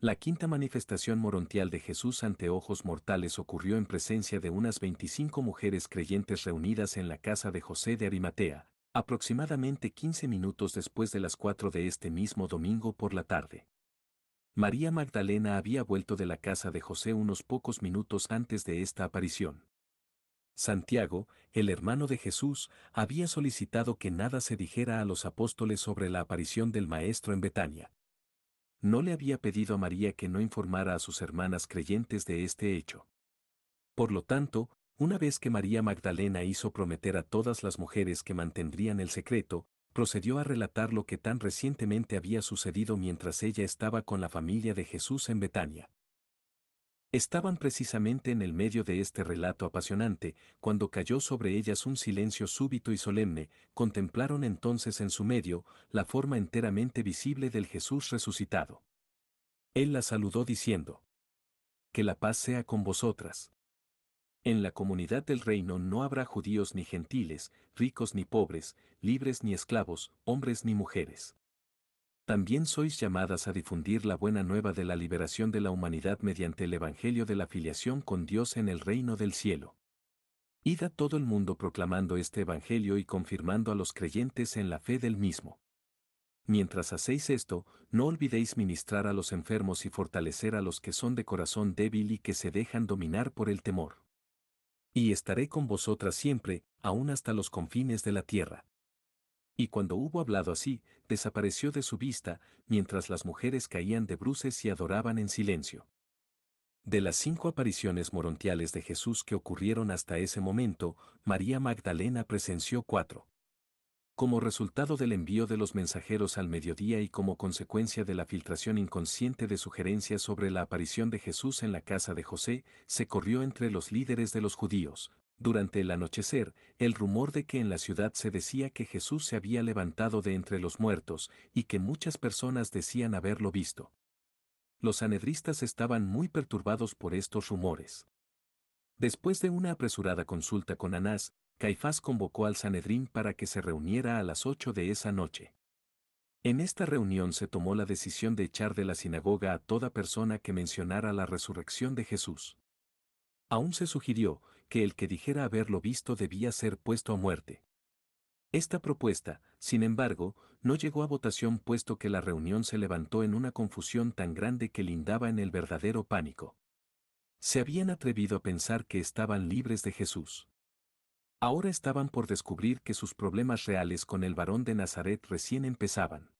La quinta manifestación morontial de Jesús ante ojos mortales ocurrió en presencia de unas 25 mujeres creyentes reunidas en la casa de José de Arimatea, aproximadamente quince minutos después de las cuatro de este mismo domingo por la tarde. María Magdalena había vuelto de la casa de José unos pocos minutos antes de esta aparición. Santiago, el hermano de Jesús, había solicitado que nada se dijera a los apóstoles sobre la aparición del Maestro en Betania no le había pedido a María que no informara a sus hermanas creyentes de este hecho. Por lo tanto, una vez que María Magdalena hizo prometer a todas las mujeres que mantendrían el secreto, procedió a relatar lo que tan recientemente había sucedido mientras ella estaba con la familia de Jesús en Betania. Estaban precisamente en el medio de este relato apasionante, cuando cayó sobre ellas un silencio súbito y solemne, contemplaron entonces en su medio la forma enteramente visible del Jesús resucitado. Él la saludó diciendo, Que la paz sea con vosotras. En la comunidad del reino no habrá judíos ni gentiles, ricos ni pobres, libres ni esclavos, hombres ni mujeres también sois llamadas a difundir la buena nueva de la liberación de la humanidad mediante el Evangelio de la filiación con Dios en el reino del cielo. Id a todo el mundo proclamando este Evangelio y confirmando a los creyentes en la fe del mismo. Mientras hacéis esto, no olvidéis ministrar a los enfermos y fortalecer a los que son de corazón débil y que se dejan dominar por el temor. Y estaré con vosotras siempre, aún hasta los confines de la tierra y cuando hubo hablado así, desapareció de su vista, mientras las mujeres caían de bruces y adoraban en silencio. De las cinco apariciones morontiales de Jesús que ocurrieron hasta ese momento, María Magdalena presenció cuatro. Como resultado del envío de los mensajeros al mediodía y como consecuencia de la filtración inconsciente de sugerencias sobre la aparición de Jesús en la casa de José, se corrió entre los líderes de los judíos, durante el anochecer, el rumor de que en la ciudad se decía que Jesús se había levantado de entre los muertos y que muchas personas decían haberlo visto. Los sanedristas estaban muy perturbados por estos rumores. Después de una apresurada consulta con Anás, Caifás convocó al Sanedrín para que se reuniera a las ocho de esa noche. En esta reunión se tomó la decisión de echar de la sinagoga a toda persona que mencionara la resurrección de Jesús. Aún se sugirió que el que dijera haberlo visto debía ser puesto a muerte. Esta propuesta, sin embargo, no llegó a votación puesto que la reunión se levantó en una confusión tan grande que lindaba en el verdadero pánico. Se habían atrevido a pensar que estaban libres de Jesús. Ahora estaban por descubrir que sus problemas reales con el varón de Nazaret recién empezaban.